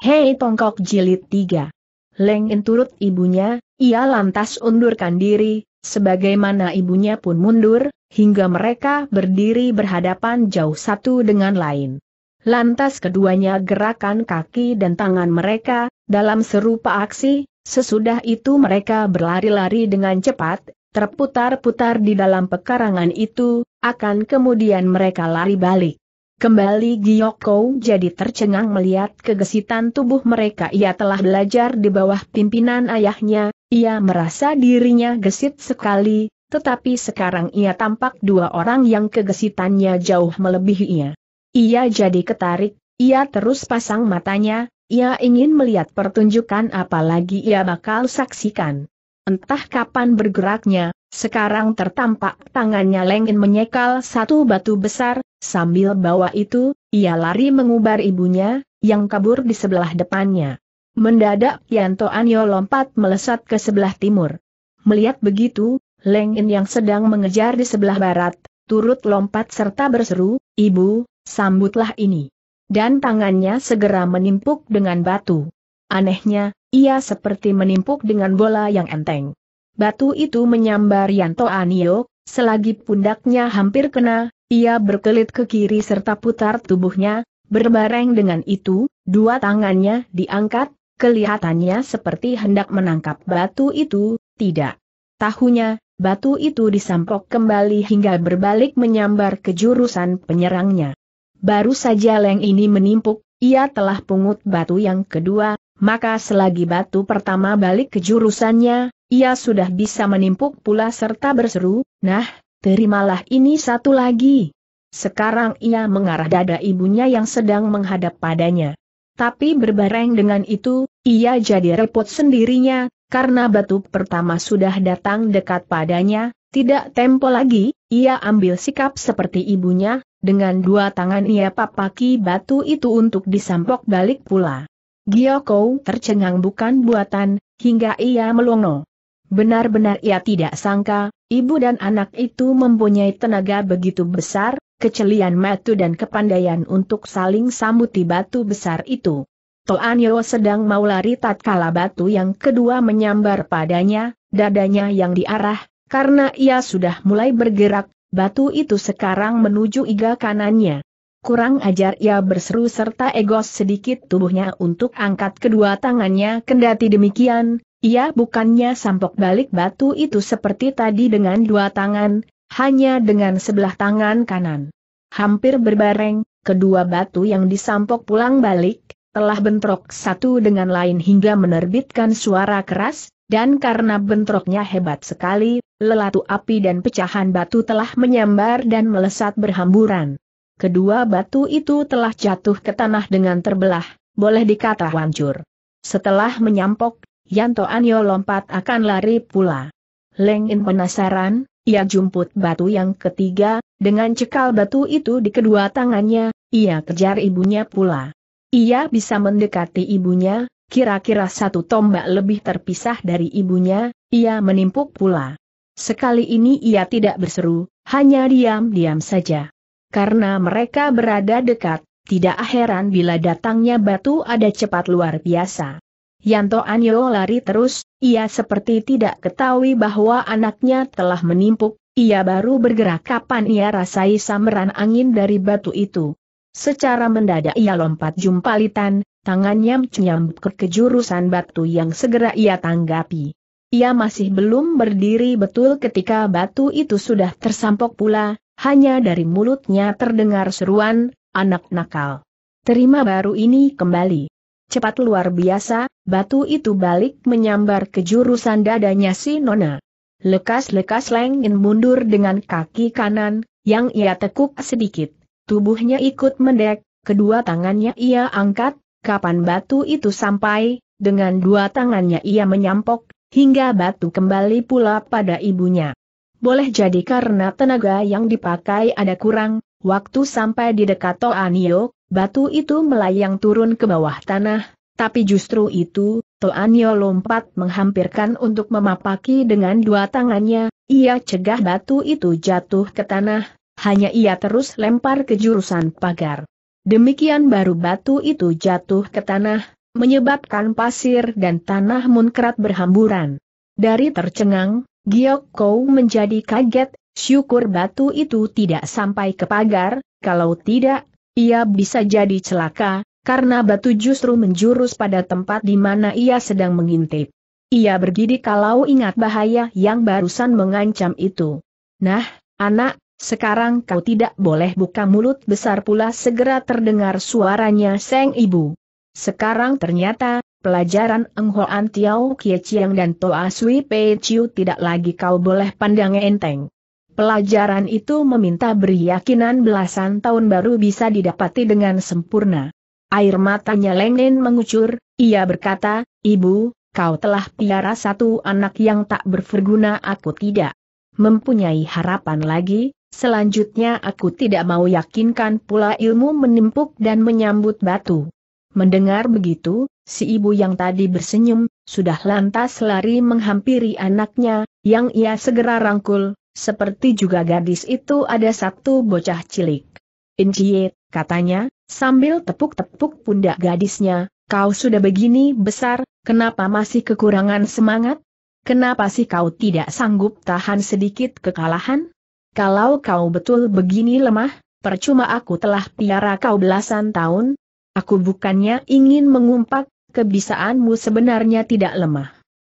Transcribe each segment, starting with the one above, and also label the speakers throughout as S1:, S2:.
S1: Hei Tongkok Jilid tiga. Leng In turut ibunya, ia lantas undurkan diri, sebagaimana ibunya pun mundur, hingga mereka berdiri berhadapan jauh satu dengan lain. Lantas keduanya gerakan kaki dan tangan mereka, dalam serupa aksi, sesudah itu mereka berlari-lari dengan cepat, terputar-putar di dalam pekarangan itu, akan kemudian mereka lari balik. Kembali Giyoko jadi tercengang melihat kegesitan tubuh mereka ia telah belajar di bawah pimpinan ayahnya, ia merasa dirinya gesit sekali, tetapi sekarang ia tampak dua orang yang kegesitannya jauh melebihi Ia jadi ketarik, ia terus pasang matanya, ia ingin melihat pertunjukan apalagi ia bakal saksikan. Entah kapan bergeraknya, sekarang tertampak tangannya Lengin menyekal satu batu besar, sambil bawa itu, ia lari mengubar ibunya, yang kabur di sebelah depannya. Mendadak Yanto Anyo lompat melesat ke sebelah timur. Melihat begitu, Lengin yang sedang mengejar di sebelah barat, turut lompat serta berseru, Ibu, sambutlah ini. Dan tangannya segera menimpuk dengan batu. Anehnya, ia seperti menimpuk dengan bola yang enteng. Batu itu menyambar Yanto Anio, selagi pundaknya hampir kena, ia berkelit ke kiri serta putar tubuhnya, berbareng dengan itu, dua tangannya diangkat, kelihatannya seperti hendak menangkap batu itu, tidak. Tahunya, batu itu disampok kembali hingga berbalik menyambar ke jurusan penyerangnya. Baru saja Leng ini menimpuk, ia telah pungut batu yang kedua, maka selagi batu pertama balik ke jurusannya, ia sudah bisa menimpuk pula serta berseru, nah, terimalah ini satu lagi. Sekarang ia mengarah dada ibunya yang sedang menghadap padanya. Tapi berbareng dengan itu, ia jadi repot sendirinya, karena batu pertama sudah datang dekat padanya, tidak tempo lagi, ia ambil sikap seperti ibunya, dengan dua tangan ia papaki batu itu untuk disampok balik pula. Giokou tercengang bukan buatan, hingga ia melongo. Benar-benar ia tidak sangka, ibu dan anak itu mempunyai tenaga begitu besar, kecelian matu dan kepandaian untuk saling sambuti batu besar itu. Yo sedang mau lari tatkala batu yang kedua menyambar padanya, dadanya yang diarah, karena ia sudah mulai bergerak, batu itu sekarang menuju iga kanannya. Kurang ajar ia berseru serta egos sedikit tubuhnya untuk angkat kedua tangannya kendati demikian, ia bukannya sampok balik batu itu seperti tadi dengan dua tangan, hanya dengan sebelah tangan kanan. Hampir berbareng, kedua batu yang disampok pulang balik, telah bentrok satu dengan lain hingga menerbitkan suara keras, dan karena bentroknya hebat sekali, lelatu api dan pecahan batu telah menyambar dan melesat berhamburan. Kedua batu itu telah jatuh ke tanah dengan terbelah, boleh dikata hancur. Setelah menyampok, Yanto Anyo lompat akan lari pula. Leng In penasaran, ia jumput batu yang ketiga, dengan cekal batu itu di kedua tangannya, ia kejar ibunya pula. Ia bisa mendekati ibunya, kira-kira satu tombak lebih terpisah dari ibunya, ia menimpuk pula. Sekali ini ia tidak berseru, hanya diam-diam saja. Karena mereka berada dekat, tidak heran bila datangnya batu ada cepat luar biasa. Yanto Anyo lari terus, ia seperti tidak ketahui bahwa anaknya telah menimpuk, ia baru bergerak kapan ia rasai sambaran angin dari batu itu. Secara mendadak ia lompat jumpalitan, tangannya menyambut ke kejurusan batu yang segera ia tanggapi. Ia masih belum berdiri betul ketika batu itu sudah tersampok pula, hanya dari mulutnya terdengar seruan, anak nakal. Terima baru ini kembali. Cepat luar biasa, batu itu balik menyambar ke jurusan dadanya si Nona. Lekas-lekas Lengin mundur dengan kaki kanan, yang ia tekuk sedikit. Tubuhnya ikut mendek, kedua tangannya ia angkat, kapan batu itu sampai, dengan dua tangannya ia menyampok, hingga batu kembali pula pada ibunya. Boleh jadi karena tenaga yang dipakai ada kurang, waktu sampai di dekat Toanio, batu itu melayang turun ke bawah tanah, tapi justru itu, Toanio lompat menghampirkan untuk memapaki dengan dua tangannya, ia cegah batu itu jatuh ke tanah, hanya ia terus lempar ke jurusan pagar. Demikian baru batu itu jatuh ke tanah, menyebabkan pasir dan tanah munkrat berhamburan. Dari tercengang, Giok Kou menjadi kaget, syukur batu itu tidak sampai ke pagar, kalau tidak, ia bisa jadi celaka, karena batu justru menjurus pada tempat di mana ia sedang mengintip. Ia bergidik kalau ingat bahaya yang barusan mengancam itu. Nah, anak, sekarang kau tidak boleh buka mulut besar pula segera terdengar suaranya Seng Ibu. Sekarang ternyata, Pelajaran Eng Tiao Kie Chiang dan Toa Sui Pei Chiu tidak lagi kau boleh pandang enteng. Pelajaran itu meminta beri yakinan belasan tahun baru bisa didapati dengan sempurna. Air matanya Lengin mengucur, ia berkata, Ibu, kau telah piara satu anak yang tak berguna aku tidak mempunyai harapan lagi, selanjutnya aku tidak mau yakinkan pula ilmu menimpuk dan menyambut batu. Mendengar begitu, Si ibu yang tadi bersenyum, sudah lantas lari menghampiri anaknya, yang ia segera rangkul, seperti juga gadis itu ada satu bocah cilik. Inciet, katanya, sambil tepuk-tepuk pundak gadisnya, kau sudah begini besar, kenapa masih kekurangan semangat? Kenapa sih kau tidak sanggup tahan sedikit kekalahan? Kalau kau betul begini lemah, percuma aku telah piara kau belasan tahun, Aku bukannya ingin mengumpat, kebisaanmu sebenarnya tidak lemah.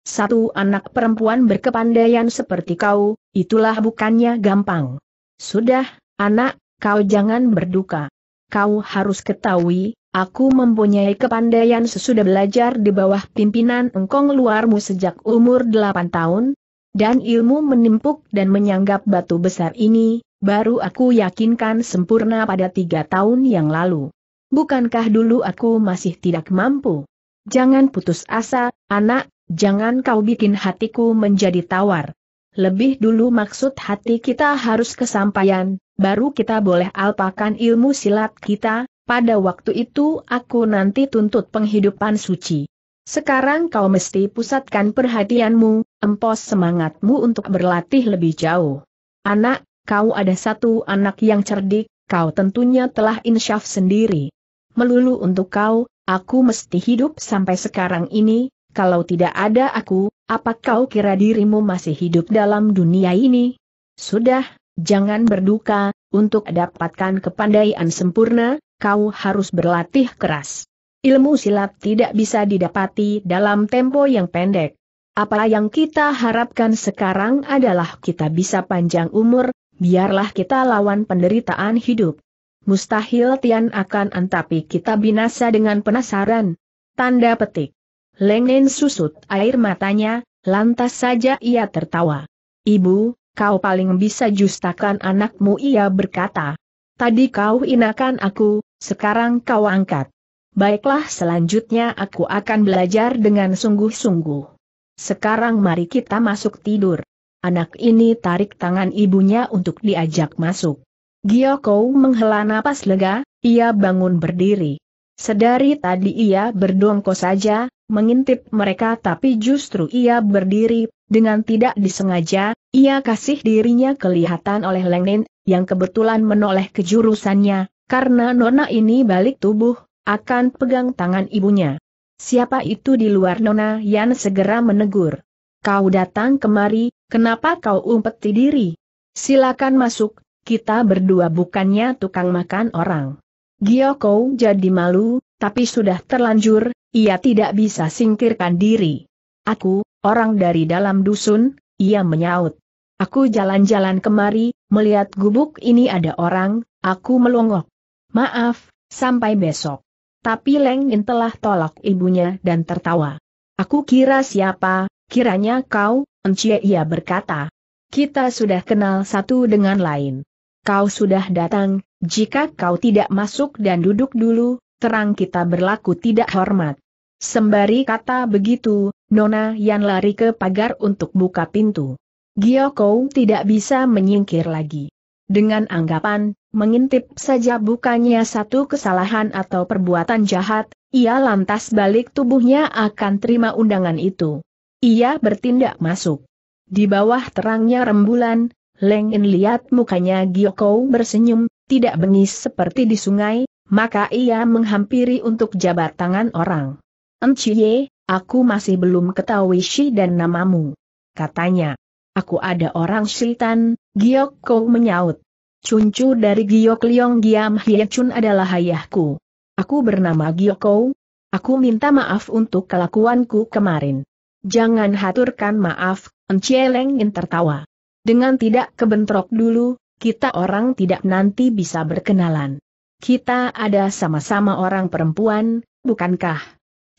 S1: Satu anak perempuan berkepandaian seperti kau, itulah bukannya gampang. Sudah, anak, kau jangan berduka. Kau harus ketahui, aku mempunyai kepandaian sesudah belajar di bawah pimpinan engkong luarmu sejak umur delapan tahun, dan ilmu menimpuk dan menyanggap batu besar ini, baru aku yakinkan sempurna pada tiga tahun yang lalu. Bukankah dulu aku masih tidak mampu? Jangan putus asa, anak, jangan kau bikin hatiku menjadi tawar. Lebih dulu maksud hati kita harus kesampaian, baru kita boleh alpakan ilmu silat kita, pada waktu itu aku nanti tuntut penghidupan suci. Sekarang kau mesti pusatkan perhatianmu, empos semangatmu untuk berlatih lebih jauh. Anak, kau ada satu anak yang cerdik, kau tentunya telah insyaf sendiri. Melulu untuk kau, Aku mesti hidup sampai sekarang ini, kalau tidak ada aku, apa kau kira dirimu masih hidup dalam dunia ini? Sudah, jangan berduka, untuk dapatkan kepandaian sempurna, kau harus berlatih keras. Ilmu silat tidak bisa didapati dalam tempo yang pendek. Apa yang kita harapkan sekarang adalah kita bisa panjang umur, biarlah kita lawan penderitaan hidup mustahil Tian akan antapi kita binasa dengan penasaran. Tanda petik. Lengnen susut air matanya, lantas saja ia tertawa. Ibu, kau paling bisa justakan anakmu ia berkata. Tadi kau inakan aku, sekarang kau angkat. Baiklah selanjutnya aku akan belajar dengan sungguh-sungguh. Sekarang mari kita masuk tidur. Anak ini tarik tangan ibunya untuk diajak masuk. Giokou menghela napas lega, ia bangun berdiri. Sedari tadi ia berdongko saja, mengintip mereka tapi justru ia berdiri, dengan tidak disengaja, ia kasih dirinya kelihatan oleh Lengnin, yang kebetulan menoleh ke jurusannya, karena nona ini balik tubuh, akan pegang tangan ibunya. Siapa itu di luar nona Yan segera menegur. Kau datang kemari, kenapa kau umpeti diri? Silakan masuk, kita berdua bukannya tukang makan orang. Gioko jadi malu, tapi sudah terlanjur, ia tidak bisa singkirkan diri. Aku, orang dari dalam dusun, ia menyaut. Aku jalan-jalan kemari, melihat gubuk ini ada orang, aku melongok. Maaf, sampai besok. Tapi Leng In telah tolak ibunya dan tertawa. Aku kira siapa, kiranya kau, Encie ia berkata. Kita sudah kenal satu dengan lain kau sudah datang, jika kau tidak masuk dan duduk dulu, terang kita berlaku tidak hormat. Sembari kata begitu, Nona Yan lari ke pagar untuk buka pintu. Giokou tidak bisa menyingkir lagi. Dengan anggapan, mengintip saja bukannya satu kesalahan atau perbuatan jahat, ia lantas balik tubuhnya akan terima undangan itu. Ia bertindak masuk. Di bawah terangnya rembulan, Leng In lihat mukanya Giokou bersenyum, tidak bengis seperti di sungai, maka ia menghampiri untuk jabat tangan orang. Encie, aku masih belum ketahui Shi dan namamu. Katanya, aku ada orang Shiltan, Giokou menyaut. Cuncu dari Giok Leong Giam Chun adalah ayahku. Aku bernama Giokou. Aku minta maaf untuk kelakuanku kemarin. Jangan haturkan maaf, Encie Leng In tertawa. Dengan tidak kebentrok dulu, kita orang tidak nanti bisa berkenalan. Kita ada sama-sama orang perempuan, bukankah?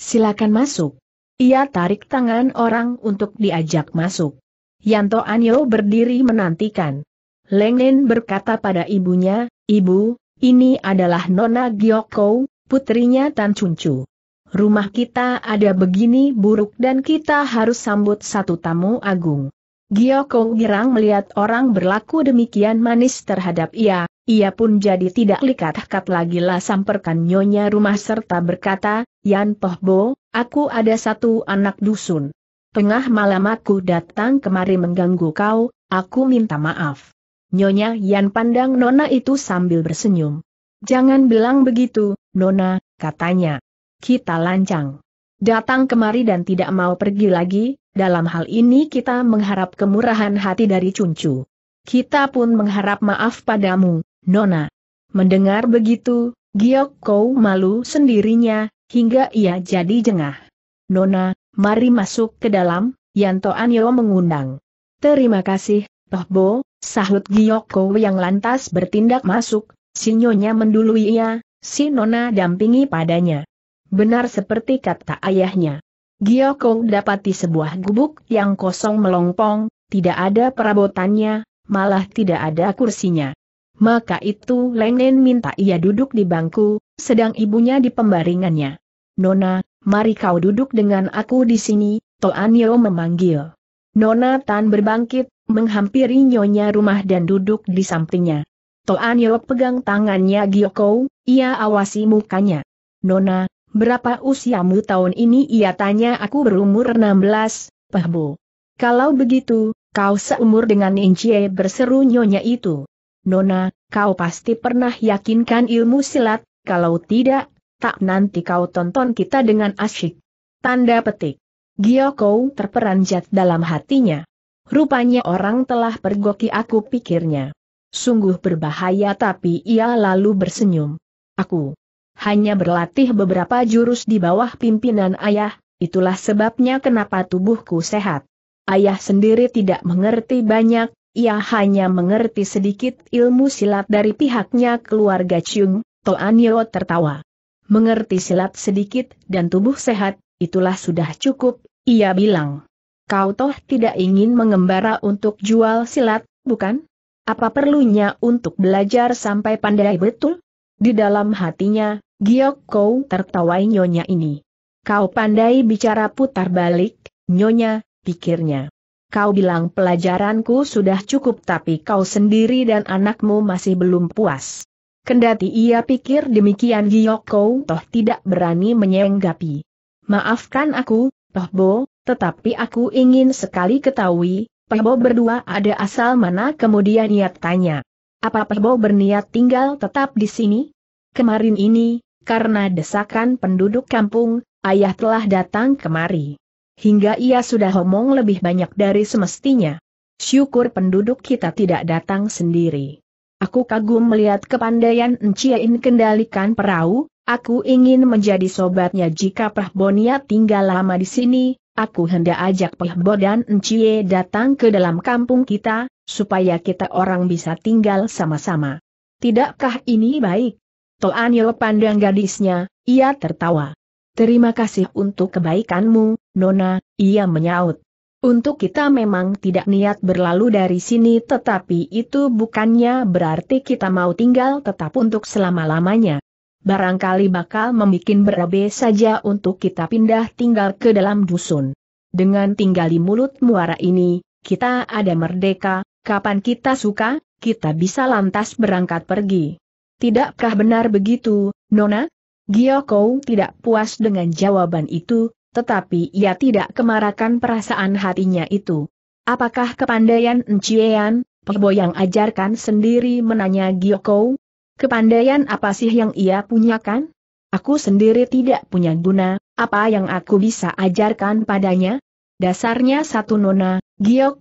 S1: Silakan masuk. Ia tarik tangan orang untuk diajak masuk. Yanto Anyo berdiri menantikan. Lengnen berkata pada ibunya, Ibu, ini adalah Nona Gyoko, putrinya Tan Cuncu. Rumah kita ada begini buruk dan kita harus sambut satu tamu agung. Giokong girang melihat orang berlaku demikian manis terhadap ia, ia pun jadi tidak likat kat lagi lah samperkan nyonya rumah serta berkata, Yan Pohbo, aku ada satu anak dusun. Tengah malam aku datang kemari mengganggu kau, aku minta maaf. Nyonya Yan pandang Nona itu sambil bersenyum. Jangan bilang begitu, Nona, katanya. Kita lancang. Datang kemari dan tidak mau pergi lagi, dalam hal ini kita mengharap kemurahan hati dari Cuncu. Kita pun mengharap maaf padamu, Nona. Mendengar begitu, Giok Kou malu sendirinya, hingga ia jadi jengah. Nona, mari masuk ke dalam, Yanto Anyo mengundang. Terima kasih, Toh Bo, sahut Giok Kou yang lantas bertindak masuk, sinyonya mendului ia, si Nona dampingi padanya. Benar seperti kata ayahnya. Giokong dapati sebuah gubuk yang kosong melompong, tidak ada perabotannya, malah tidak ada kursinya. Maka itu Leng minta ia duduk di bangku, sedang ibunya di pembaringannya. Nona, mari kau duduk dengan aku di sini, Toanio memanggil. Nona Tan berbangkit, menghampiri nyonya rumah dan duduk di sampingnya. Toanio pegang tangannya Gioko, ia awasi mukanya. Nona, berapa usiamu tahun ini ia tanya aku berumur 16, Pehbo. Kalau begitu, kau seumur dengan Incie berseru nyonya itu. Nona, kau pasti pernah yakinkan ilmu silat, kalau tidak, tak nanti kau tonton kita dengan asyik. Tanda petik. Gioko terperanjat dalam hatinya. Rupanya orang telah pergoki aku pikirnya. Sungguh berbahaya tapi ia lalu bersenyum. Aku hanya berlatih beberapa jurus di bawah pimpinan ayah, itulah sebabnya kenapa tubuhku sehat. Ayah sendiri tidak mengerti banyak, ia hanya mengerti sedikit ilmu silat dari pihaknya keluarga Chung, Toan Yeo tertawa. Mengerti silat sedikit dan tubuh sehat, itulah sudah cukup, ia bilang. Kau toh tidak ingin mengembara untuk jual silat, bukan? Apa perlunya untuk belajar sampai pandai betul? Di dalam hatinya, Giok Kou tertawai nyonya ini. Kau pandai bicara putar balik, nyonya, pikirnya. Kau bilang pelajaranku sudah cukup tapi kau sendiri dan anakmu masih belum puas. Kendati ia pikir demikian Giok Kou toh tidak berani menyenggapi. Maafkan aku, Toh Bo, tetapi aku ingin sekali ketahui, Pebo berdua ada asal mana kemudian ia tanya. Apa Perbo berniat tinggal tetap di sini? Kemarin ini, karena desakan penduduk kampung, ayah telah datang kemari. Hingga ia sudah ngomong lebih banyak dari semestinya. Syukur penduduk kita tidak datang sendiri. Aku kagum melihat kepandaian Nciain kendalikan perahu, aku ingin menjadi sobatnya jika Prahbonia tinggal lama di sini, aku hendak ajak Pehbo dan Enciye datang ke dalam kampung kita, supaya kita orang bisa tinggal sama-sama. Tidakkah ini baik? Toanil pandang gadisnya, ia tertawa. Terima kasih untuk kebaikanmu, Nona, ia menyaut. Untuk kita memang tidak niat berlalu dari sini tetapi itu bukannya berarti kita mau tinggal tetap untuk selama-lamanya barangkali bakal membuat berabe saja untuk kita pindah tinggal ke dalam dusun. Dengan tinggal di mulut muara ini, kita ada merdeka, kapan kita suka, kita bisa lantas berangkat pergi. Tidakkah benar begitu, Nona? Giyokou tidak puas dengan jawaban itu, tetapi ia tidak kemarakan perasaan hatinya itu. Apakah kepandaian Ncian, Pebo yang ajarkan sendiri menanya Giyokou? Kepandaian apa sih yang ia punyakan? Aku sendiri tidak punya guna, apa yang aku bisa ajarkan padanya? Dasarnya satu nona,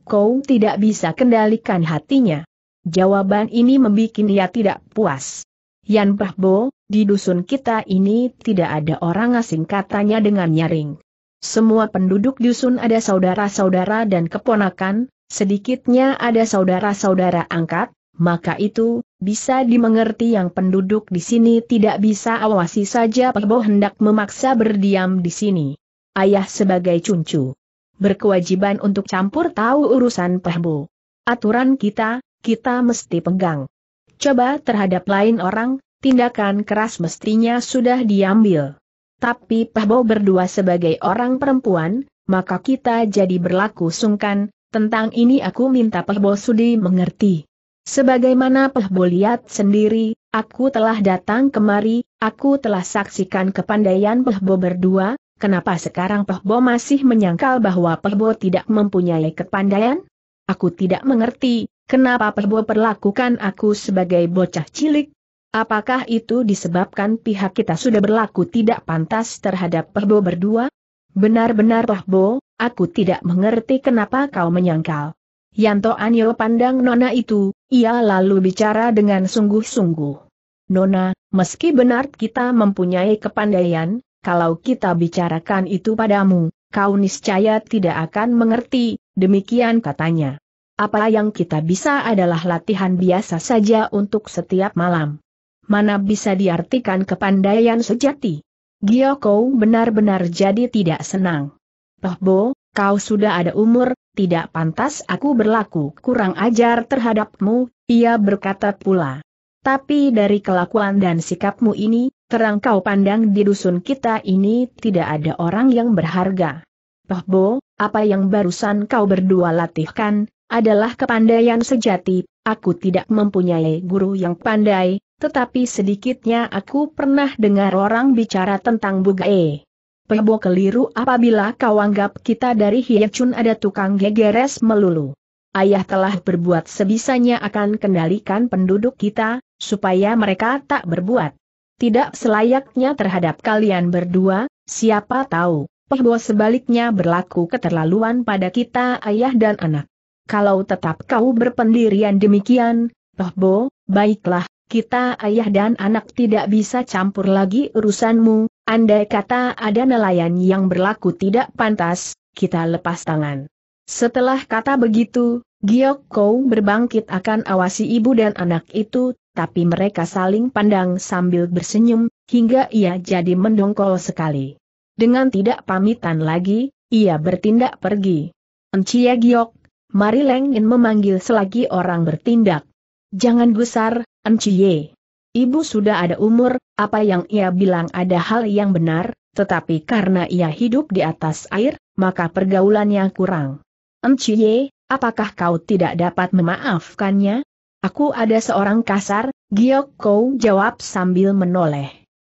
S1: kau tidak bisa kendalikan hatinya. Jawaban ini membuat ia tidak puas. Yan Bahbo, di dusun kita ini tidak ada orang asing katanya dengan nyaring. Semua penduduk dusun ada saudara-saudara dan keponakan, sedikitnya ada saudara-saudara angkat, maka itu, bisa dimengerti yang penduduk di sini tidak bisa awasi saja Pebo hendak memaksa berdiam di sini. Ayah sebagai cuncu. Berkewajiban untuk campur tahu urusan Pebo. Aturan kita, kita mesti pegang. Coba terhadap lain orang, tindakan keras mestinya sudah diambil. Tapi Pebo berdua sebagai orang perempuan, maka kita jadi berlaku sungkan, tentang ini aku minta Pebo Sudi mengerti. Sebagaimana Pehbo lihat sendiri, aku telah datang kemari, aku telah saksikan kepandaian Pehbo berdua, kenapa sekarang Pehbo masih menyangkal bahwa Pehbo tidak mempunyai kepandaian? Aku tidak mengerti, kenapa Pehbo perlakukan aku sebagai bocah cilik? Apakah itu disebabkan pihak kita sudah berlaku tidak pantas terhadap Pehbo berdua? Benar-benar Pehbo, aku tidak mengerti kenapa kau menyangkal. Yanto Anyo pandang Nona itu, ia lalu bicara dengan sungguh-sungguh. Nona, meski benar kita mempunyai kepandaian, kalau kita bicarakan itu padamu, kau niscaya tidak akan mengerti, demikian katanya. Apa yang kita bisa adalah latihan biasa saja untuk setiap malam. Mana bisa diartikan kepandaian sejati? kau benar-benar jadi tidak senang. Toh Bo, kau sudah ada umur, tidak pantas aku berlaku kurang ajar terhadapmu, ia berkata pula. Tapi dari kelakuan dan sikapmu ini, terang kau pandang di dusun kita ini tidak ada orang yang berharga. Pohbo, apa yang barusan kau berdua latihkan, adalah kepandaian sejati, aku tidak mempunyai guru yang pandai, tetapi sedikitnya aku pernah dengar orang bicara tentang bugae. Pebo keliru apabila kau anggap kita dari Hiechun ada tukang gegeres melulu. Ayah telah berbuat sebisanya akan kendalikan penduduk kita, supaya mereka tak berbuat. Tidak selayaknya terhadap kalian berdua, siapa tahu, Pebo sebaliknya berlaku keterlaluan pada kita ayah dan anak. Kalau tetap kau berpendirian demikian, Pebo, baiklah, kita ayah dan anak tidak bisa campur lagi urusanmu, andai kata ada nelayan yang berlaku tidak pantas, kita lepas tangan. Setelah kata begitu, Giok Kou berbangkit akan awasi ibu dan anak itu, tapi mereka saling pandang sambil bersenyum, hingga ia jadi mendongkol sekali. Dengan tidak pamitan lagi, ia bertindak pergi. Encia Giok, mari Lengin memanggil selagi orang bertindak. Jangan gusar, Enciye. Ibu sudah ada umur, apa yang ia bilang ada hal yang benar, tetapi karena ia hidup di atas air, maka pergaulannya kurang. Enciye, apakah kau tidak dapat memaafkannya? Aku ada seorang kasar, Giok Kou jawab sambil menoleh.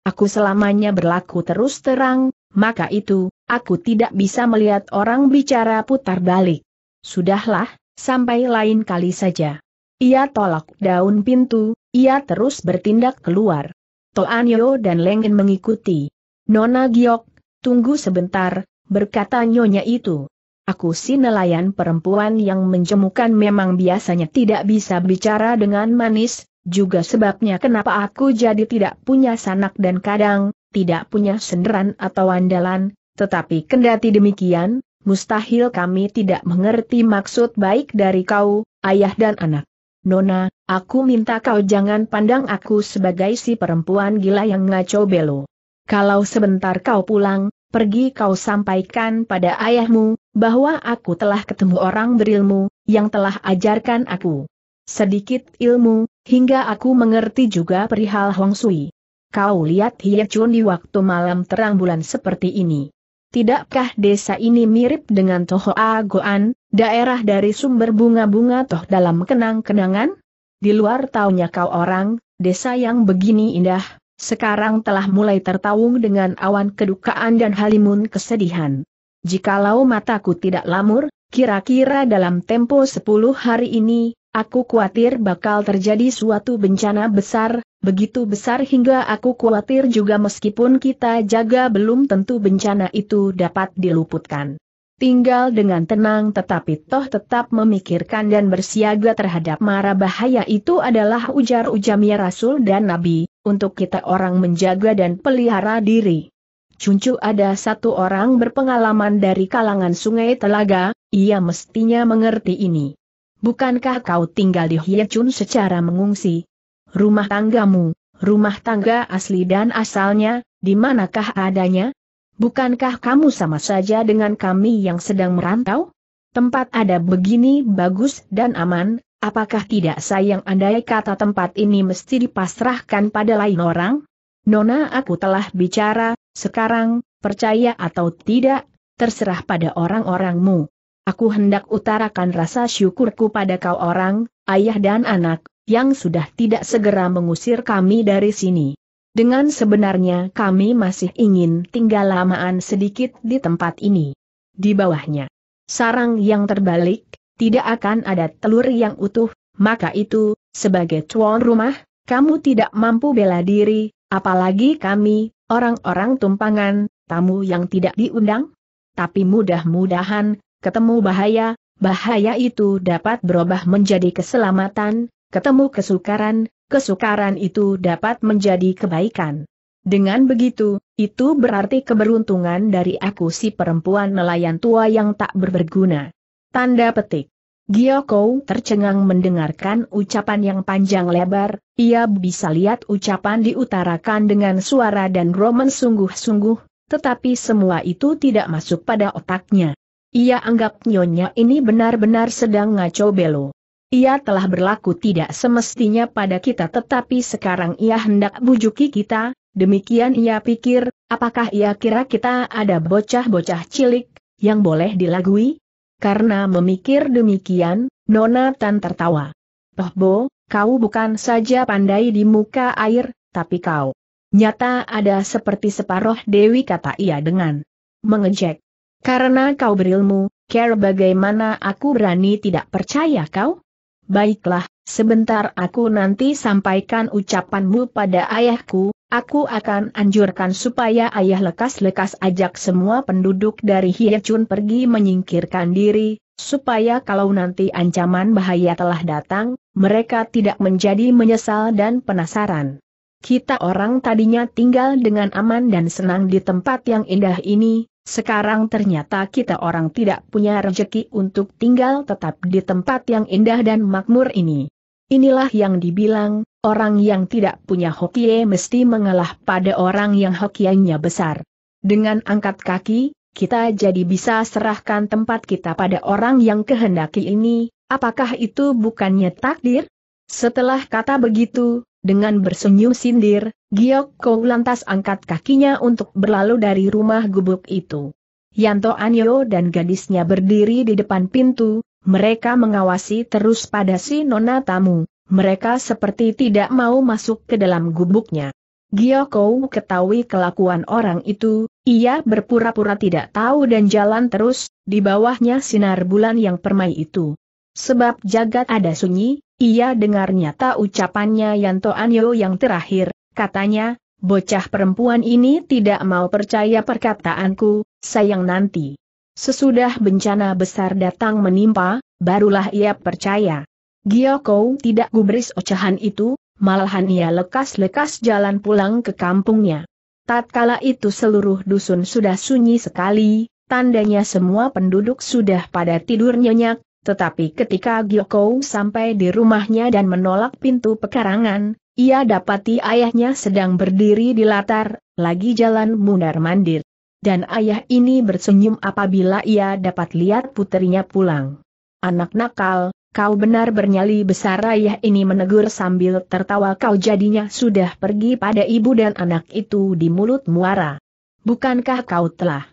S1: Aku selamanya berlaku terus terang, maka itu, aku tidak bisa melihat orang bicara putar balik. Sudahlah, sampai lain kali saja. Ia tolak daun pintu, ia terus bertindak keluar. Toanyo dan Lengen mengikuti. Nona Giok, tunggu sebentar, berkata nyonya itu. Aku si nelayan perempuan yang menjemukan memang biasanya tidak bisa bicara dengan manis, juga sebabnya kenapa aku jadi tidak punya sanak dan kadang, tidak punya senderan atau andalan, tetapi kendati demikian, mustahil kami tidak mengerti maksud baik dari kau, ayah dan anak. Nona, aku minta kau jangan pandang aku sebagai si perempuan gila yang ngaco belo. Kalau sebentar kau pulang, pergi kau sampaikan pada ayahmu, bahwa aku telah ketemu orang berilmu, yang telah ajarkan aku sedikit ilmu, hingga aku mengerti juga perihal Huang Sui. Kau lihat Hie Chun di waktu malam terang bulan seperti ini. Tidakkah desa ini mirip dengan Toho Agoan, Daerah dari sumber bunga-bunga toh dalam kenang-kenangan? Di luar taunya kau orang, desa yang begini indah, sekarang telah mulai tertawung dengan awan kedukaan dan halimun kesedihan. Jikalau mataku tidak lamur, kira-kira dalam tempo sepuluh hari ini, aku khawatir bakal terjadi suatu bencana besar, begitu besar hingga aku khawatir juga meskipun kita jaga belum tentu bencana itu dapat diluputkan tinggal dengan tenang tetapi toh tetap memikirkan dan bersiaga terhadap mara bahaya itu adalah ujar ujamnya Rasul dan Nabi, untuk kita orang menjaga dan pelihara diri. Cuncu ada satu orang berpengalaman dari kalangan sungai Telaga, ia mestinya mengerti ini. Bukankah kau tinggal di Hyechun secara mengungsi? Rumah tanggamu, rumah tangga asli dan asalnya, di manakah adanya? bukankah kamu sama saja dengan kami yang sedang merantau? Tempat ada begini bagus dan aman, apakah tidak sayang andai kata tempat ini mesti dipasrahkan pada lain orang? Nona aku telah bicara, sekarang, percaya atau tidak, terserah pada orang-orangmu. Aku hendak utarakan rasa syukurku pada kau orang, ayah dan anak, yang sudah tidak segera mengusir kami dari sini. Dengan sebenarnya kami masih ingin tinggal lamaan sedikit di tempat ini. Di bawahnya. Sarang yang terbalik, tidak akan ada telur yang utuh, maka itu, sebagai cuan rumah, kamu tidak mampu bela diri, apalagi kami, orang-orang tumpangan, tamu yang tidak diundang? Tapi mudah-mudahan, ketemu bahaya, bahaya itu dapat berubah menjadi keselamatan, ketemu kesukaran, kesukaran itu dapat menjadi kebaikan. Dengan begitu, itu berarti keberuntungan dari aku si perempuan nelayan tua yang tak berberguna. Tanda petik. Gioko tercengang mendengarkan ucapan yang panjang lebar, ia bisa lihat ucapan diutarakan dengan suara dan roman sungguh-sungguh, tetapi semua itu tidak masuk pada otaknya. Ia anggap nyonya ini benar-benar sedang ngaco belo. Ia telah berlaku tidak semestinya pada kita tetapi sekarang ia hendak bujuki kita, demikian ia pikir, apakah ia kira kita ada bocah-bocah cilik, yang boleh dilagui? Karena memikir demikian, Nona Tan tertawa. Toh Bo, kau bukan saja pandai di muka air, tapi kau. Nyata ada seperti separoh Dewi kata ia dengan mengejek. Karena kau berilmu, care bagaimana aku berani tidak percaya kau? Baiklah, sebentar aku nanti sampaikan ucapanmu pada ayahku, aku akan anjurkan supaya ayah lekas-lekas ajak semua penduduk dari Hiecun pergi menyingkirkan diri, supaya kalau nanti ancaman bahaya telah datang, mereka tidak menjadi menyesal dan penasaran. Kita orang tadinya tinggal dengan aman dan senang di tempat yang indah ini, sekarang ternyata kita orang tidak punya rezeki untuk tinggal tetap di tempat yang indah dan makmur ini. Inilah yang dibilang, orang yang tidak punya hokie mesti mengalah pada orang yang hokiannya besar. Dengan angkat kaki, kita jadi bisa serahkan tempat kita pada orang yang kehendaki ini, apakah itu bukannya takdir? Setelah kata begitu, dengan bersenyum sindir, Giok Kou lantas angkat kakinya untuk berlalu dari rumah gubuk itu. Yanto Anyo dan gadisnya berdiri di depan pintu, mereka mengawasi terus pada si nona tamu, mereka seperti tidak mau masuk ke dalam gubuknya. Giok Kou ketahui kelakuan orang itu, ia berpura-pura tidak tahu dan jalan terus, di bawahnya sinar bulan yang permai itu. Sebab jagat ada sunyi, ia dengar nyata ucapannya Yanto Anyo yang terakhir, katanya, bocah perempuan ini tidak mau percaya perkataanku, sayang nanti. Sesudah bencana besar datang menimpa, barulah ia percaya. Giyokou tidak gubris ocehan itu, malahan ia lekas-lekas jalan pulang ke kampungnya. Tatkala itu seluruh dusun sudah sunyi sekali, tandanya semua penduduk sudah pada tidur nyenyak, tetapi ketika Giokou sampai di rumahnya dan menolak pintu pekarangan, ia dapati ayahnya sedang berdiri di latar, lagi jalan mundar-mandir. Dan ayah ini bersenyum apabila ia dapat lihat putrinya pulang. Anak nakal, kau benar bernyali besar ayah ini menegur sambil tertawa kau jadinya sudah pergi pada ibu dan anak itu di mulut muara. Bukankah kau telah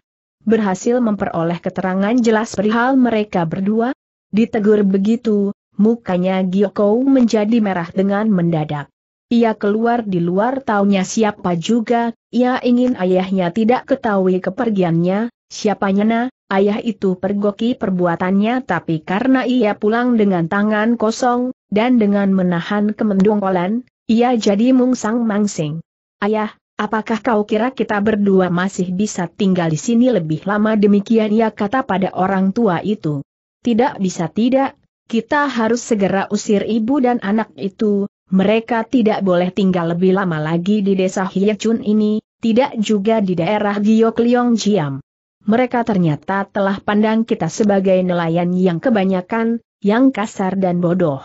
S1: berhasil memperoleh keterangan jelas perihal mereka berdua? Ditegur begitu, mukanya Giokou menjadi merah dengan mendadak. Ia keluar di luar taunya siapa juga, ia ingin ayahnya tidak ketahui kepergiannya, Siapanya nyana, ayah itu pergoki perbuatannya tapi karena ia pulang dengan tangan kosong, dan dengan menahan kemendungkolan, ia jadi mungsang-mangsing. Ayah, apakah kau kira kita berdua masih bisa tinggal di sini lebih lama demikian ia kata pada orang tua itu. Tidak bisa tidak, kita harus segera usir ibu dan anak itu, mereka tidak boleh tinggal lebih lama lagi di desa Hiyacun ini, tidak juga di daerah Giokliong Jiam. Mereka ternyata telah pandang kita sebagai nelayan yang kebanyakan, yang kasar dan bodoh.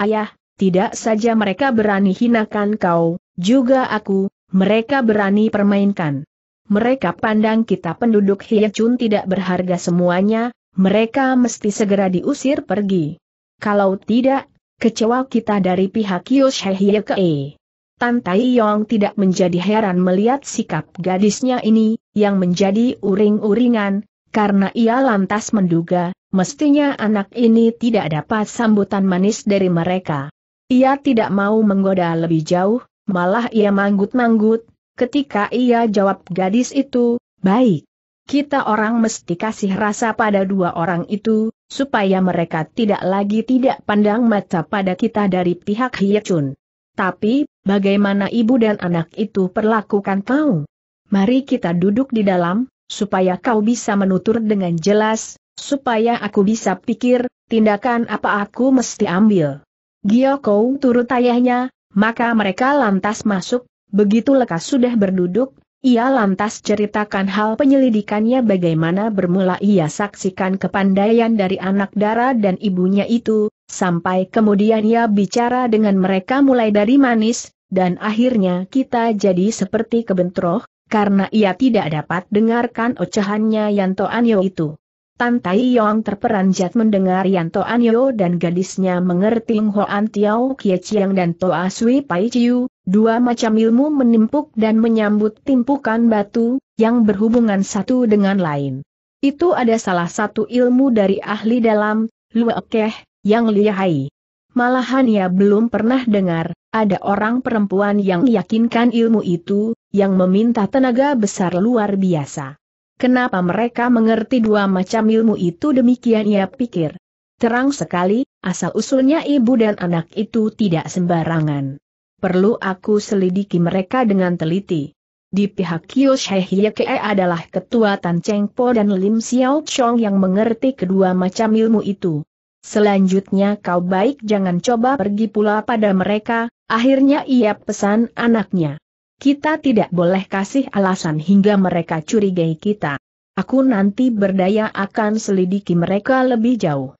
S1: Ayah, tidak saja mereka berani hinakan kau, juga aku, mereka berani permainkan. Mereka pandang kita penduduk Hiyacun tidak berharga semuanya, mereka mesti segera diusir pergi. Kalau tidak, kecewa kita dari pihak Yoshehiekee. Tan Tai Yong tidak menjadi heran melihat sikap gadisnya ini, yang menjadi uring-uringan, karena ia lantas menduga, mestinya anak ini tidak dapat sambutan manis dari mereka. Ia tidak mau menggoda lebih jauh, malah ia manggut-manggut, ketika ia jawab gadis itu, baik, kita orang mesti kasih rasa pada dua orang itu, supaya mereka tidak lagi tidak pandang mata pada kita dari pihak Hiechun. Tapi, bagaimana ibu dan anak itu perlakukan kau? Mari kita duduk di dalam, supaya kau bisa menutur dengan jelas, supaya aku bisa pikir, tindakan apa aku mesti ambil. kau turut ayahnya, maka mereka lantas masuk, begitu lekas sudah berduduk, ia lantas ceritakan hal penyelidikannya bagaimana bermula ia saksikan kepandaian dari anak dara dan ibunya itu, sampai kemudian ia bicara dengan mereka mulai dari manis, dan akhirnya kita jadi seperti kebentroh, karena ia tidak dapat dengarkan ocehannya Yanto Anyo itu. Tan Tai Yong terperanjat mendengar Yanto Anyo dan gadisnya mengerti Hoan Antiao, Kie Chiang dan Toa Sui Pai Chiu, Dua macam ilmu menimpuk dan menyambut timpukan batu, yang berhubungan satu dengan lain. Itu ada salah satu ilmu dari ahli dalam, Luekeh, yang lihai. Malahan ia belum pernah dengar, ada orang perempuan yang yakinkan ilmu itu, yang meminta tenaga besar luar biasa. Kenapa mereka mengerti dua macam ilmu itu demikian ia pikir. Terang sekali, asal-usulnya ibu dan anak itu tidak sembarangan perlu aku selidiki mereka dengan teliti. Di pihak Kyushai Hyekee adalah ketua Tan Cheng Po dan Lim Xiao Chong yang mengerti kedua macam ilmu itu. Selanjutnya kau baik jangan coba pergi pula pada mereka, akhirnya ia pesan anaknya. Kita tidak boleh kasih alasan hingga mereka curigai kita. Aku nanti berdaya akan selidiki mereka lebih jauh.